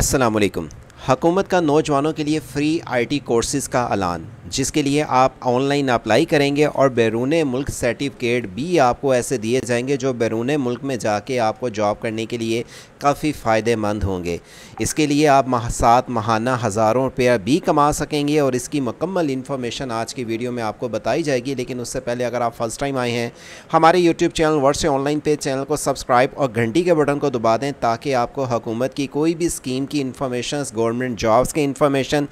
अस्सलाम हकूमत का नौजवानों के लिए फ़्री आईटी कोर्सेज़ का ऐलान जिसके लिए आप ऑनलाइन अप्लाई करेंगे और बैरून मुल्क सर्टिफिकेट भी आपको ऐसे दिए जाएंगे जो बैरून मुल्क में जाके आपको जॉब करने के लिए काफ़ी फ़ायदेमंद होंगे इसके लिए आप सात माहाना हज़ारों रुपया भी कमा सकेंगे और इसकी मकम्मल इन्फॉर्मेशन आज की वीडियो में आपको बताई जाएगी लेकिन उससे पहले अगर आप फर्स्ट टाइम आए हैं हमारे यूट्यूब चैनल वर्ष से ऑनलाइन पे चैनल को सब्सक्राइब और घंटी के बटन को दबा दें ताकि आपको हुकूमत की कोई भी स्कीम की इन्फॉर्मेशन गवर्नमेंट जॉब्स की इन्फॉर्मेशन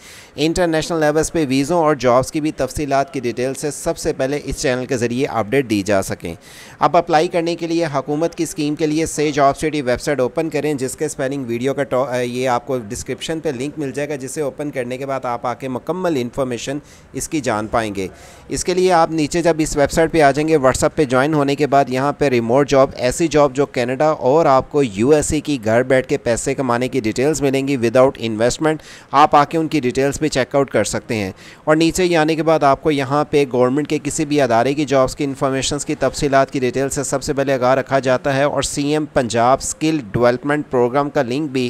इंटरनेशनल लेवल्स पर वीज़ों और जॉब्स की भी तफसीत की डिटेल्स से सबसे पहले इस चैनल के ज़रिए अपडेट दी जा सकें अब अप्लाई करने के लिए हकूमत की स्कीम के लिए से जॉब सिटी वेबसाइट ओपन करें जिसके स्पेलिंग वीडियो का ये आपको डिस्क्रिप्शन पर लिंक मिल जाएगा जिसे ओपन करने के बाद आप आके मुकम्मल इन्फॉर्मेशन इसकी जान पाएंगे इसके लिए आप नीचे जब इस वेबसाइट पर आ जाएंगे व्हाट्सअप पर ज्वाइन होने के बाद यहाँ पर रिमोट जॉब ऐसी जॉब जो कैनेडा और आपको यू की घर बैठ के पैसे कमाने की डिटेल्स मिलेंगी विदाउट इन्वेस्टमेंट आप आके उनकी डिटेल्स भी चेकआउट कर सकते हैं और नीचे नीचे ही आने के बाद आपको यहाँ पे गवर्नमेंट के किसी भी अदारे की जॉब्स की इन्फॉर्मेशन की तफसीत की डिटेल से सबसे पहले आगाह रखा जाता है और C M Punjab skill development program का लिंक भी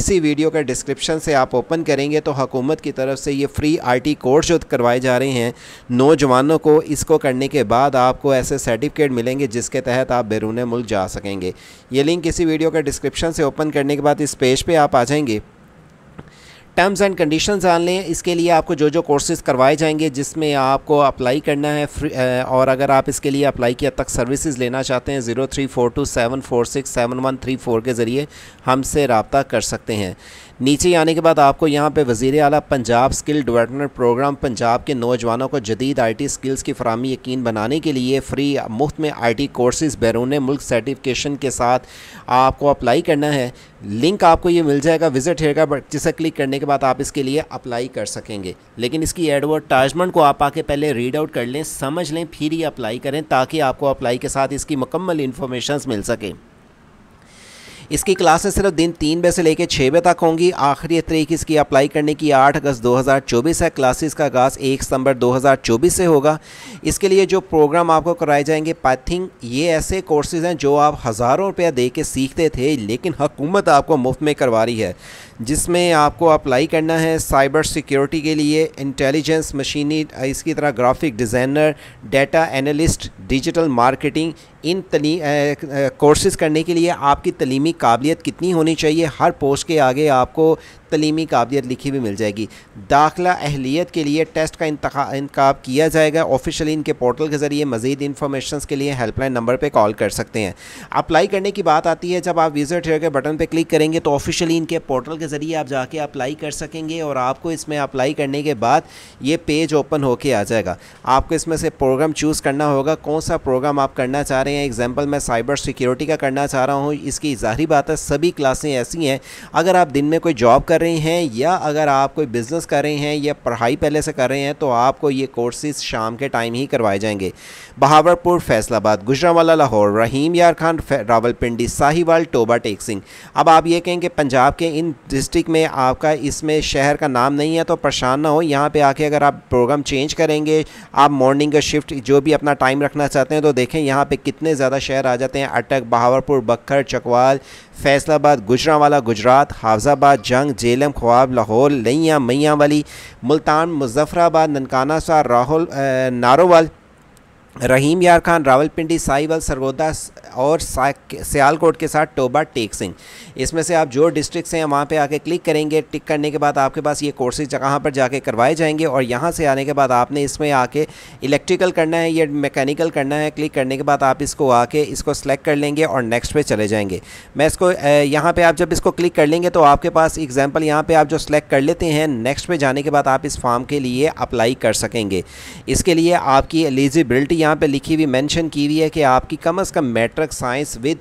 इसी वीडियो के डिस्क्रिप्शन से आप ओपन करेंगे तो हकूमत की तरफ से ये फ्री आई टी कोर्स जो करवाए जा रहे हैं नौजवानों को इसको करने के बाद आपको ऐसे सर्टिफिकेट मिलेंगे जिसके तहत आप बैरून मुल्क जा सकेंगे ये लिंक इसी वीडियो के डिस्क्रिप्शन से ओपन करने के बाद इस पेज पर आप आ जाएंगे टर्म्स एंड कंडीशन जान लें इसके लिए आपको जो जो कोर्सेज़ करवाए जाएंगे जिसमें आपको अप्लाई करना है फ्री और अगर आप इसके लिए अप्लाई किया तक सर्विसेज लेना चाहते हैं zero three four two seven four six seven one three four के ज़रिए हमसे रबता कर सकते हैं नीचे आने के बाद आपको यहाँ पे वज़ी अला Punjab skill development program Punjab के नौजवानों को जदीद आई टी स्किल्स की फरहमी यकीन बनाने के लिए फ्री मुफ्त में आई टी कोर्सेज़ बैरून मुल्क सर्टिफिकेशन के साथ आपको अप्लाई करना है लिंक आपको ये मिल जाएगा विजिट हेगा बट जिसे क्लिक करने के बाद आप इसके लिए अप्लाई कर सकेंगे लेकिन इसकी एडवर्टाइजमेंट को आप आके पहले रीड आउट कर लें समझ लें फिर ही अप्लाई करें ताकि आपको अप्लाई के साथ इसकी मुकम्मल इन्फॉर्मेशन मिल सकें इसकी क्लासेस सिर्फ दिन तीन बजे से लेकर छः बजे तक होंगी आखिरी तरीक इसकी अप्लाई करने की आठ अगस्त 2024 है क्लासेस का आगाज़ एक सितंबर 2024 से होगा इसके लिए जो प्रोग्राम आपको कराए जाएंगे पैथिंग ये ऐसे कोर्सेज़ हैं जो आप हज़ारों रुपया दे के सीखते थे लेकिन हुकूमत आपको मुफ्त में करवा रही है जिसमें आपको अप्लाई करना है साइबर सिक्योरिटी के लिए इंटेलिजेंस मशीनी इसकी तरह graphic designer data analyst digital marketing इन तली कोर्सेज़ करने के लिए आपकी तलीमी काबिलियत कितनी होनी चाहिए हर पोस्ट के आगे आपको तलीमी काबिलियत लिखी भी मिल जाएगी दाखिला अहलीत के लिए टेस्ट का इंतखब किया जाएगा ऑफिशियली इनके पोर्टल के ज़रिए मजीद इन्फॉर्मेशन के लिए हेल्पलाइन नंबर पर कॉल कर सकते हैं अप्लाई करने की बात आती है जब आप विजिट हेयर के बटन पर क्लिक करेंगे तो ऑफिशली इनके पोर्टल के ज़रिए आप जाके अप्लाई कर सकेंगे और आपको इसमें अप्लाई करने के बाद ये पेज ओपन होके आ जाएगा आपको इसमें से प्रोग्राम चूज़ करना होगा कौन सा प्रोग्राम आप करना चाह रहे हैं एग्जाम्पल मैं साइबर सिक्योरिटी का करना चाह रहा हूँ इसकी ज़ाहरी बात है सभी क्लासें ऐसी हैं अगर आप दिन में कोई जॉब कर रहे हैं या अगर आप कोई बिज़नेस कर रहे हैं या पढ़ाई पहले से कर रहे हैं तो आपको ये कोर्सेज़ शाम के टाइम ही करवाए जाएंगे बहावरपुर फैसलाबाद गुजरावाला लाहौर रहीम यार खान रावलपिंडी साहिवाल टोबा टेक सिंह अब आप ये कहेंगे पंजाब के इन डिस्ट्रिक्ट में आपका इसमें शहर का नाम नहीं है तो परेशान ना हो यहाँ पर आके अगर आप प्रोग्राम चेंज करेंगे आप मॉर्निंग का शिफ्ट जो भी अपना टाइम रखना चाहते हैं तो देखें यहाँ पर कितने ज़्यादा शहर आ जाते हैं अटक बहावरपुर बखर चकवाल फैसलाबाद गुजरावाला गुजरात हाफजाबाद जंग जेलम ख्वाब लाहौर लैया मैया मुल्तान मुजफ्फराबाद ननकाना सा राहुल नारोवाल रहीम यार खान रावलपिंडी साहिवाल सरगोदा और सियालकोट के साथ टोबा टेक सिंह इसमें से आप जो डिस्ट्रिक्ट हैं वहाँ पे आके क्लिक करेंगे टिक करने के बाद आपके पास ये कोर्सेज जगह पर जाके करवाए जाएंगे और यहाँ से आने के बाद आपने इसमें आके इलेक्ट्रिकल करना है या मैकेनिकल करना है क्लिक करने के बाद आप इसको आके इसको सेलेक्ट कर लेंगे और नेक्स्ट पे चले जाएंगे मैं इसको यहाँ पर आप जब इसको क्लिक कर लेंगे तो आपके पास एग्जाम्पल यहाँ पर आप जो सेलेक्ट कर लेते हैं नेक्स्ट पे जाने के बाद आप इस फॉर्म के लिए अप्लाई कर सकेंगे इसके लिए आपकी एलिजिबिलिटी यहाँ पे लिखी हुई मेंशन की हुई है कि आपकी कम अज़ कम matric science with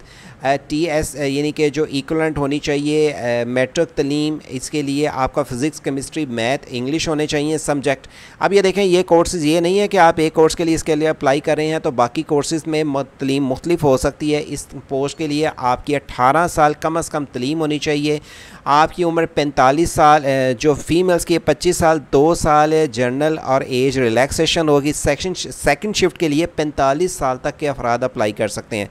T S यानी कि जो इक्वलेंट होनी चाहिए मेट्रिक तलीम इसके लिए आपका फ़िज़िक्स केमिस्ट्री मैथ इंग्लिश होने चाहिए सब्जेक्ट अब ये देखें ये कोर्सेज़ ये नहीं है कि आप एक कोर्स के लिए इसके लिए अप्लाई कर रहे हैं तो बाकी कोर्सेज़ में तलीम मुख्तलिफ हो सकती है इस पोस्ट के लिए आपकी अट्ठारह साल कम अज़ कम तलीम होनी चाहिए आपकी उम्र पैंतालीस साल जो फीमेल्स की पच्चीस साल दो साल जनरल और एज रिलैक्सेशन होगी सेक्शन शिफ्ट के लिए पैंतालीस साल तक के अफराद अप्लाई कर सकते हैं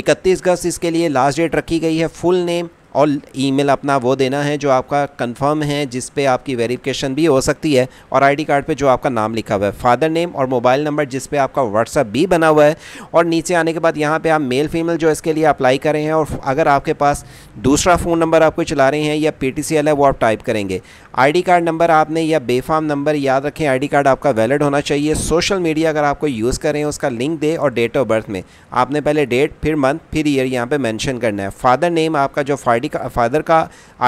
इकतीस अगस्त इसके लिए लास्ट डेट रखी गई है फुल नेम और ईमेल अपना वो देना है जो आपका कंफर्म है जिस पे आपकी वेरिफिकेशन भी हो सकती है और आईडी कार्ड पे जो आपका नाम लिखा हुआ है फादर नेम और मोबाइल नंबर जिस पे आपका व्हाट्सअप भी बना हुआ है और नीचे आने के बाद यहाँ पे आप मेल फीमेल जो इसके लिए अप्लाई करें हैं और अगर आपके पास दूसरा फ़ोन नंबर आपको चला रहे हैं या पी है वो आप टाइप करेंगे आई कार्ड नंबर आपने या बेफाम नंबर याद रखें आई कार्ड आपका वैलड होना चाहिए सोशल मीडिया अगर आपको यूज़ करें उसका लिंक दे और डेट ऑफ बर्थ में आपने पहले डेट फिर मंथ फिर ईयर यहाँ पर मैंशन करना है फादर नेम आपका जो फाइल आईडी का फादर का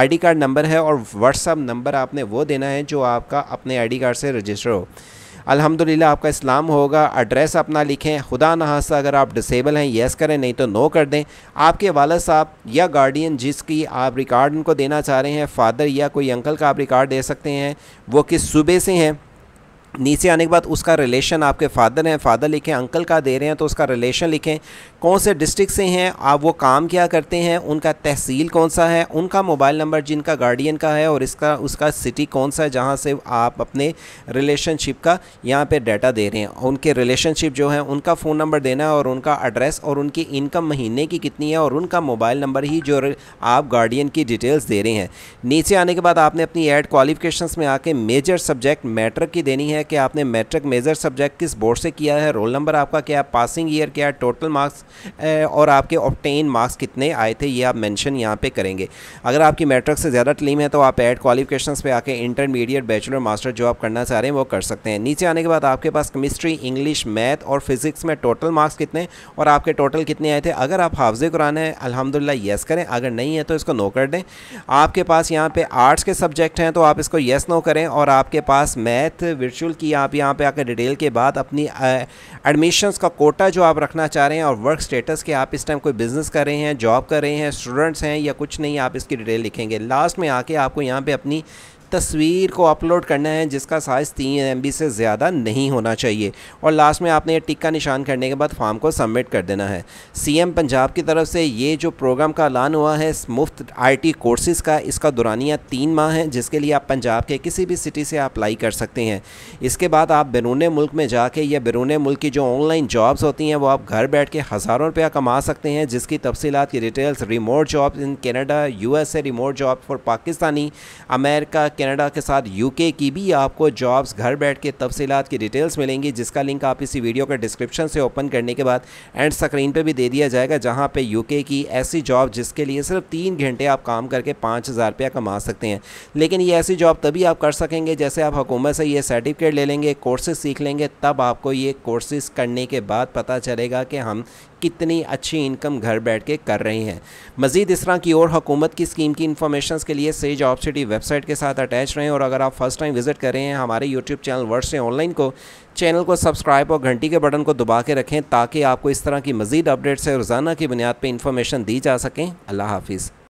आईडी कार्ड नंबर है और व्हाट्सअप नंबर आपने वो देना है जो आपका अपने आईडी कार्ड से रजिस्टर हो अल्हम्दुलिल्लाह आपका इस्लाम होगा एड्रेस अपना लिखें खुदा नहासा अगर आप डिसेबल हैं येस करें नहीं तो नो कर दें आपके वालद साहब या गार्डियन जिसकी आप रिकार्ड उनको देना चाह रहे हैं फ़ादर या कोई अंकल का आप रिकार्ड दे सकते हैं वो किस सूबे से हैं नीचे आने के बाद उसका रिलेशन आपके फादर हैं फादर लिखें अंकल का दे रहे हैं तो उसका रिलेशन लिखें कौन से डिस्ट्रिक्ट से हैं आप वो काम क्या करते हैं उनका तहसील कौन सा है उनका मोबाइल नंबर जिनका गार्डियन का है और इसका उसका सिटी कौन सा है जहाँ से आप अपने रिलेशनशिप का यहाँ पे डाटा दे रहे हैं उनके रिलेशनशिप जो है उनका फ़ोन नंबर देना है और उनका एड्रेस और उनकी इनकम महीने की कितनी है और उनका मोबाइल नंबर ही जो आप गार्डियन की डिटेल्स दे रहे हैं नीचे आने के बाद आपने अपनी एड क्वालिफिकेशन में आके मेजर सब्जेक्ट मैटर की देनी है है कि आपने मैट्रिक मेजर सब्जेक्ट किस बोर्ड से किया है रोल नंबर आपका क्या है पासिंग ईयर क्या है टोटल मार्क्स और आपके ऑप्टेन मार्क्स कितने आए थे ये आप मेंशन यहाँ पे करेंगे अगर आपकी मैट्रिक से ज़्यादा टलीम है तो आप एड क्वालिफिकेशन पर आकर इंटरमीडिएट बैचलर मास्टर जो आप करना चाह रहे हैं वो कर सकते हैं नीचे आने के बाद आपके पास केमिस्ट्री इंग्लिश मैथ और फिजिक्स में टोटल मार्क्स कितने और आपके टोटल कितने आए थे अगर आप हाफजे कुरान है अलहमदिल्ला येस करें अगर नहीं है तो इसको नो कर दें आपके पास यहाँ पे आर्ट्स के सब्जेक्ट हैं तो आप इसको येस नो करें और आपके पास मैथ वर्चुअल बिल्कुल कि आप यहाँ पे आकर डिटेल के बाद अपनी एडमिशन्स का कोटा जो आप रखना चाह रहे हैं और वर्क स्टेटस के आप इस टाइम कोई बिज़नेस कर रहे हैं जॉब कर रहे हैं स्टूडेंट्स हैं या कुछ नहीं आप इसकी डिटेल लिखेंगे लास्ट में आके आपको यहाँ पर अपनी तस्वीर को अपलोड करना है जिसका साइज़ तीन एम से ज़्यादा नहीं होना चाहिए और लास्ट में आपने ये टिक का निशान करने के बाद फॉर्म को सबमिट कर देना है सीएम पंजाब की तरफ से ये जो प्रोग्राम का ऐलान हुआ है मुफ्त आईटी कोर्सेज़ का इसका दुरानिया तीन माह है जिसके लिए आप पंजाब के किसी भी सिटी से अप्लाई कर सकते हैं इसके बाद आप बैरून मुल्क में जाके या बैरून मुल्क की जो ऑनलाइन जॉब्स होती हैं वो आप घर बैठ के हज़ारों रुपया कमा सकते हैं जिसकी तफसीत की details remote jobs in Canada a remote job for Pakistani America Canada के साथ यूके की भी आपको जॉब्स घर बैठ के तफसीत की डिटेल्स मिलेंगी जिसका लिंक आप इसी वीडियो का डिस्क्रिप्शन से ओपन करने के बाद एंड स्क्रीन पर भी दे दिया जाएगा जहाँ पर यूके की ऐसी जॉब जिसके लिए सिर्फ तीन घंटे आप काम करके पाँच हज़ार रुपया कमा सकते हैं लेकिन ये ऐसी जॉब तभी आप कर सकेंगे जैसे आप हुकूमत से ये सर्टिफिकेट ले लेंगे कोर्सेज सीख लेंगे तब आपको ये कोर्सेज करने के बाद पता चलेगा कि हम कितनी अच्छी इनकम घर बैठ के कर रही हैं मजीद इस तरह की और हुकूमत की स्कीम की इन्फॉर्मेशन के लिए सेज ऑफ सिटी वेबसाइट के साथ अटैच रहें और अगर आप फर्स्ट टाइम विजिट कर रहे हैं हमारे यूट्यूब चैनल वर्ड से ऑनलाइन को चैनल को सब्सक्राइब और घंटी के बटन को दबा के रखें ताकि आपको इस तरह की मजीद अपडेट्स है रोज़ाना की बुनियाद पर इंफॉर्मेशन दी जा सकें अल्लाह हाफिज़